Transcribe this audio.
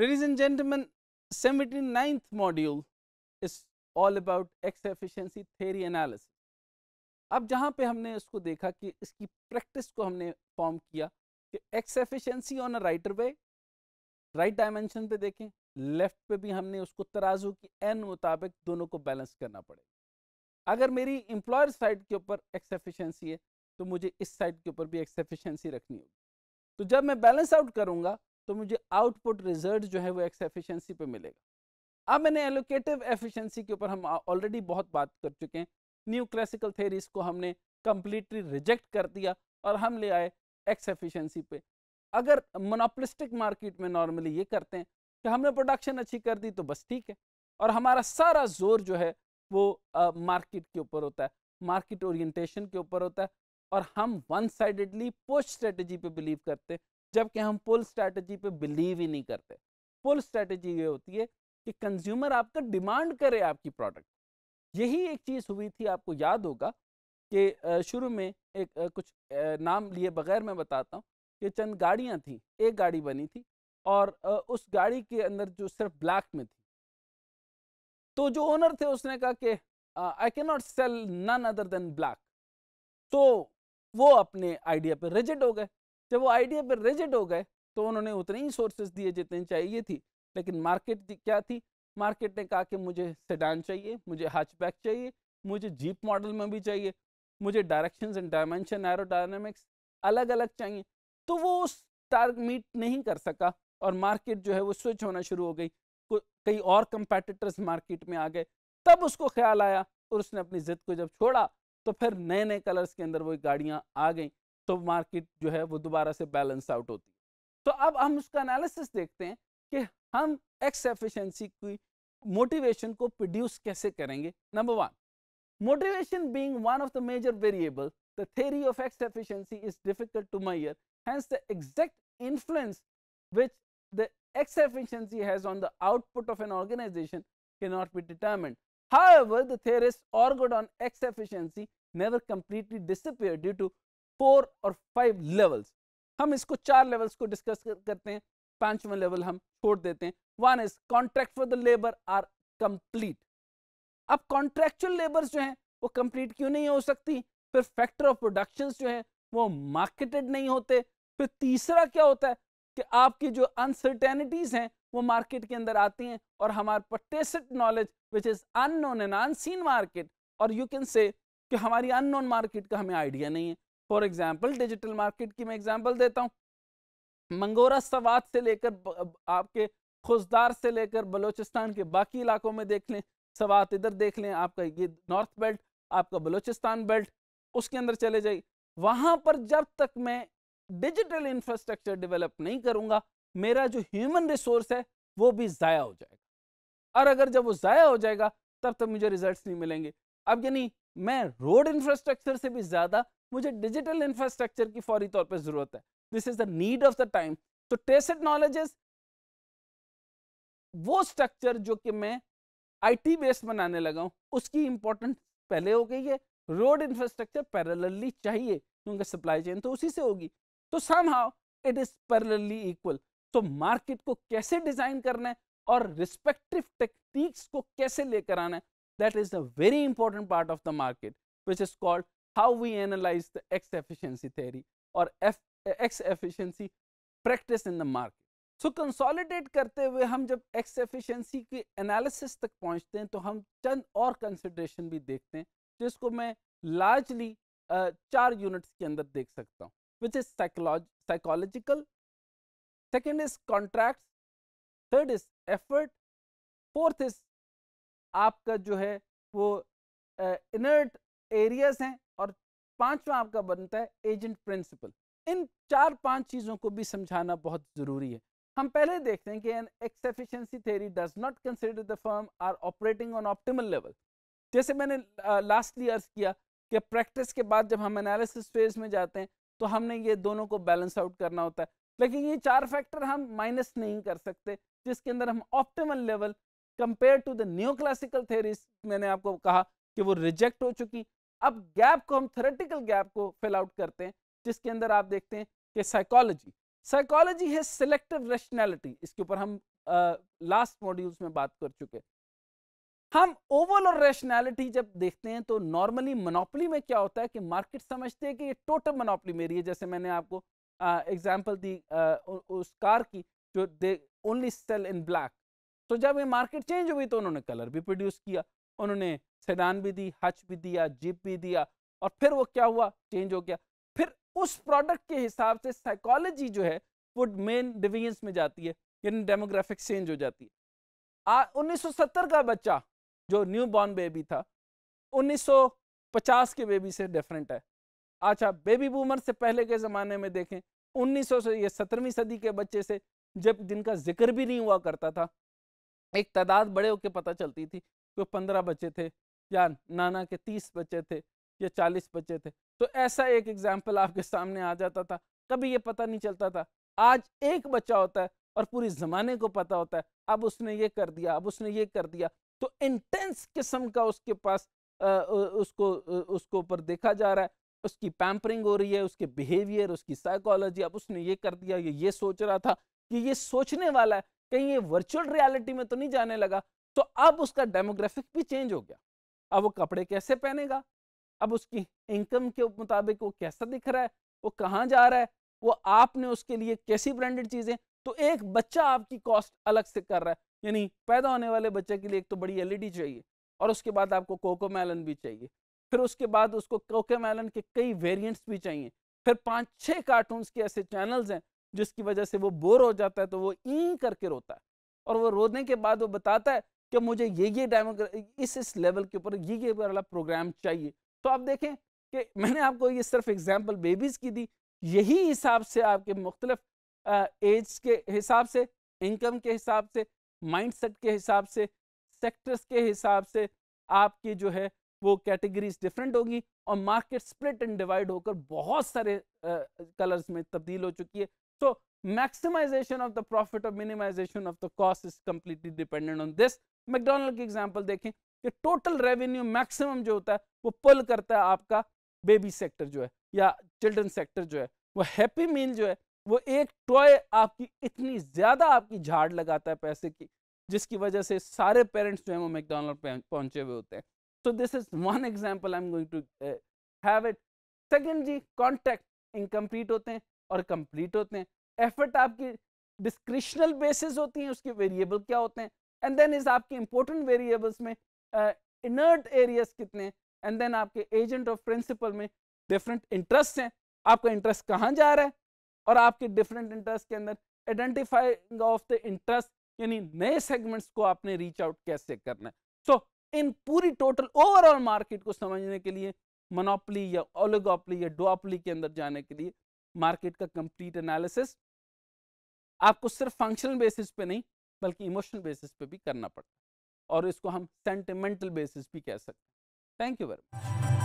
Ladies and gentlemen, 79th module is all about x-efficiency theory analysis. अब जहाँ पे हमने इसको देखा कि इसकी प्रैक्टिस को हमने फॉर्म किया कि X efficiency on a writer way right dimension पे देखें लेफ्ट पे भी हमने उसको तराजू की एन मुताबिक दोनों को बैलेंस करना पड़ेगा अगर मेरी एम्प्लॉयर साइड के ऊपर एक्स एफिशिएंसी है तो मुझे इस साइड के ऊपर भी एक्स एफिशिएंसी रखनी होगी तो जब मैं बैलेंस आउट करूँगा तो मुझे आउटपुट रिजल्ट जो है वो एक्स एफिशिएंसी पे मिलेगा अब मैंने एलोकेटिव एफिशिएंसी के ऊपर हम ऑलरेडी बहुत बात कर चुके हैं न्यू क्लासिकल थेरीज को हमने कम्प्लीटली रिजेक्ट कर दिया और हम ले आए एक्स एफिशिएंसी पे अगर मोनोपलिस्टिक मार्केट में नॉर्मली ये करते हैं कि हमने प्रोडक्शन अच्छी कर दी तो बस ठीक है और हमारा सारा जोर जो है वो मार्केट के ऊपर होता है मार्केट ओरिएंटेशन के ऊपर होता है और हम वन साइडेडली पोस्ट स्ट्रेटजी पे बिलीव करते हैं जबकि हम पुल स्ट्रैटेजी पे बिलीव ही नहीं करते पुल स्ट्रैटेजी ये होती है कि कंज्यूमर आपका डिमांड करे आपकी प्रोडक्ट यही एक चीज़ हुई थी आपको याद होगा कि शुरू में एक कुछ नाम लिए बगैर मैं बताता हूँ कि चंद गाड़ियाँ थी एक गाड़ी बनी थी और उस गाड़ी के अंदर जो सिर्फ ब्लैक में थी तो जो ओनर थे उसने कहा कि I can not sell none other than black तो वो अपने आइडिया पे रिजिड हो गए जब वो आइडिया पर रेजिड हो गए तो उन्होंने उतने ही सोर्सेज दिए जितने चाहिए थी लेकिन मार्केट क्या थी मार्केट ने कहा कि मुझे सेडान चाहिए मुझे हैचबैक चाहिए मुझे जीप मॉडल में भी चाहिए मुझे डायरेक्शंस एंड डायमेंशन एरोडायनामिक्स अलग अलग चाहिए तो वो उस टारग मीट नहीं कर सका और मार्केट जो है वो स्विच होना शुरू हो गई कई और कंपेटिटर्स मार्केट में आ गए तब उसको ख्याल आया और उसने अपनी ज़िद को जब छोड़ा तो फिर नए नए कलर्स के अंदर वो गाड़ियाँ आ गई तो मार्केट जो है वो दोबारा से बैलेंस आउट होती है तो अब हम उसका एनालिसिस देखते हैं कि हम एक्स एफिशिएंसी की मोटिवेशन को प्रोड्यूस कैसे करेंगे number one motivation being one of the major variable the theory of X efficiency is difficult to measure hence the exact influence which the X efficiency has on the output of an organization can not be determined how the theories argued on X efficiency never completely disappeared due to four और five levels हम इसको चार levels को discuss करते हैं पांचवा level हम छोड़ देते हैं one is contract for the labour are complete अब कॉन्ट्रेक्चुअल लेबर्स जो हैं वो कंप्लीट क्यों नहीं हो सकती फिर फैक्टर ऑफ प्रोडक्शन जो है वो मार्केटेड नहीं होते फिर तीसरा क्या होता है कि आपकी जो अनसर्टेनिटीज हैं वो मार्केट के अंदर आती हैं और हमारे tacit knowledge which is unknown and unseen market और यू कैन से कि हमारी अननोन मार्केट का हमें आइडिया नहीं है फॉर एग्जाम्पल डिजिटल मार्केट की मैं एग्जाम्पल देता हूँ मंगोरा सवात से लेकर आपके खुशदार से लेकर बलोचिस्तान के बाकी इलाकों में देख लें सवात इधर देख लें आपका ये नॉर्थ बेल्ट आपका बलोचिस्तान बेल्ट उसके अंदर चले जाइए वहाँ पर जब तक मैं डिजिटल इंफ्रास्ट्रक्चर डेवलप नहीं करूँगा मेरा जो ह्यूमन रिसोर्स है वो भी ज़ाया हो जाएगा और अगर जब वो ज़ाया हो जाएगा तब तक मुझे रिजल्ट नहीं मिलेंगे अब यानी मैं रोड इंफ्रास्ट्रक्चर से भी ज़्यादा मुझे डिजिटल इंफ्रास्ट्रक्चर की फौरी तौर पर जरूरत है this is the need of the time तो टेसेट नॉलेज इज वो स्ट्रक्चर जो कि मैं आईटी बेस्ड बनाने लगा हूं उसकी इंपॉर्टेंट पहले हो गई है रोड इंफ्रास्ट्रक्चर पैरेलली चाहिए क्योंकि सप्लाई चेन तो उसी से होगी तो somehow it is parallelly equal तो मार्केट को कैसे डिजाइन करना है और रिस्पेक्टिव टेक्निक्स को कैसे लेकर आना है that is the very important part of the market which is called how we analyse the X efficiency theory और F X efficiency practice in the market. So so, consolidate करते हुए हम जब एक्स एफिशिएंसी के analysis तक पहुंचते हैं तो हम चंद और कंसिड्रेशन भी देखते हैं जिसको मैं लार्जली चार यूनिट्स के अंदर देख सकता हूँ which is psychological second is contract third is effort fourth is आपका जो है वो इनर्ट एरियाज हैं और पांचवा आपका बनता है एजेंट प्रिंसिपल इन चार पांच चीज़ों को भी समझाना बहुत ज़रूरी है हम पहले देखते हैं कि an X efficiency theory does not consider the firm are operating on optimal level जैसे मैंने लास्टली अर्ज किया कि प्रैक्टिस के बाद जब हम एनालिसिस फेज में जाते हैं तो हमने ये दोनों को बैलेंस आउट करना होता है लेकिन ये चार फैक्टर हम माइनस नहीं कर सकते जिसके अंदर हम optimal level compare to the new classical theories मैंने आपको कहा कि वो रिजेक्ट हो चुकी अब गैप को हम थेरेटिकल गैप को फिल आउट करते हैं जिसके अंदर आप देखते हैं कि साइकोलॉजी साइकोलॉजी है सिलेक्टिव रेशनैलिटी इसके ऊपर हम लास्ट मॉड्यूल्स में बात कर चुके हैं हम ओवरऑल रेशनैलिटी जब देखते हैं तो नॉर्मली मनोपली में क्या होता है कि मार्केट समझते हैं कि ये टोटल मनोपली मेरी है जैसे मैंने आपको एग्जाम्पल दी आ, उस कार की जो they only sell in black तो जब ये मार्केट चेंज हुई तो उन्होंने कलर भी प्रोड्यूस किया उन्होंने सैदान भी दी हज भी दिया जिप भी दिया और फिर वो क्या हुआ चेंज हो गया फिर उस प्रोडक्ट के हिसाब से साइकोलॉजी जो है वो मेन डिवीजन्स में जाती है यानी डेमोग्राफिक चेंज हो जाती है उन्नीस का बच्चा जो न्यू बॉर्न बेबी था 1950 के बेबी से डिफरेंट है अच्छा बेबी बूमर से पहले के ज़माने में देखें उन्नीस सौ ये सत्रहवीं सदी के बच्चे से जब जिनका जिक्र भी नहीं हुआ करता था एक तादाद बड़े होकर पता चलती थी कोई पंद्रह बच्चे थे या नाना के तीस बच्चे थे या चालीस बच्चे थे तो ऐसा एक एग्जाम्पल आपके सामने आ जाता था कभी ये पता नहीं चलता था आज एक बच्चा होता है और पूरी ज़माने को पता होता है अब उसने ये कर दिया अब उसने ये कर दिया तो इंटेंस किस्म का उसके पास आ, उसको उसको ऊपर देखा जा रहा है उसकी पैम्परिंग हो रही है उसके बिहेवियर उसकी साइकोलॉजी अब उसने ये कर दिया ये ये सोच रहा था कि ये सोचने वाला है कहीं ये वर्चुअल रियलिटी में तो नहीं जाने लगा तो अब उसका डेमोग्राफिक भी चेंज हो गया अब वो कपड़े कैसे पहनेगा अब उसकी इनकम के मुताबिक वो कैसा दिख रहा है वो कहाँ जा रहा है वो आपने उसके लिए कैसी ब्रांडेड चीज़ें तो एक बच्चा आपकी कॉस्ट अलग से कर रहा है यानी पैदा होने वाले बच्चे के लिए एक तो बड़ी एलईडी e चाहिए और उसके बाद आपको कोको मेलन भी चाहिए फिर उसके बाद उसको कोको मेलन के कई वेरिएंट्स भी चाहिए फिर पाँच छः कार्टून्स के ऐसे चैनल्स हैं जिसकी वजह से वो बोर हो जाता है तो वो ई करके रोता है और वो रोने के बाद वो बताता है कि मुझे ये ये इस इस लेवल के ऊपर ये ये वाला प्रोग्राम चाहिए तो आप देखें कि मैंने आपको ये सिर्फ एग्जाम्पल बेबीज़ की दी यही हिसाब से आपके मुख्तलिफ एज के हिसाब से इनकम के हिसाब से माइंड सेट के हिसाब से सेक्टर्स के हिसाब से आपकी जो है वो कैटेगरीज डिफरेंट होगी और मार्केट स्प्लिट एंड डिवाइड होकर बहुत सारे कलर्स में तब्दील हो चुकी है तो maximisation of the profit or minimization of the cost is completely dependent on this McDonald की एग्जाम्पल देखें कि टोटल रेवेन्यू मैक्सिमम जो होता है वो पुल करता है आपका बेबी सेक्टर जो है या चिल्ड्रन सेक्टर जो है वो हैप्पी मील जो है वो एक टॉय आपकी इतनी ज़्यादा आपकी झाड़ लगाता है पैसे की जिसकी वजह से सारे पेरेंट्स जो है वो मैकडोनल्ड पहुंचे हुए होते हैं so this is one example I am going to have it second जी कॉन्टेक्ट इनकम्प्लीट होते हैं और कंप्लीट होते हैं एफर्ट आपकी डिस्क्रिशनल बेसिस होती हैं उसके वेरिएबल क्या होते हैं एंड देन इज आपके इंपॉर्टेंट वेरिएबल्स में इनर्ट uh, एरियाज कितने एंड देन आपके एजेंट ऑफ प्रिंसिपल में डिफरेंट इंटरेस्ट हैं आपका इंटरेस्ट कहाँ जा रहा है और आपके डिफरेंट इंटरेस्ट के अंदर आइडेंटिफाइंग ऑफ द इंटरेस्ट यानी नए सेगमेंट्स को आपने रीच आउट कैसे करना है सो so, इन पूरी टोटल ओवरऑल मार्केट को समझने के लिए मोनोपली या ओलिगोपली या डोपली के अंदर जाने के लिए मार्केट का कंप्लीट एनालिसिस आपको सिर्फ फंक्शनल बेसिस पे नहीं बल्कि इमोशनल बेसिस पे भी करना पड़ता है और इसको हम सेंटिमेंटल बेसिस भी कह सकते हैं थैंक यू वेरी मच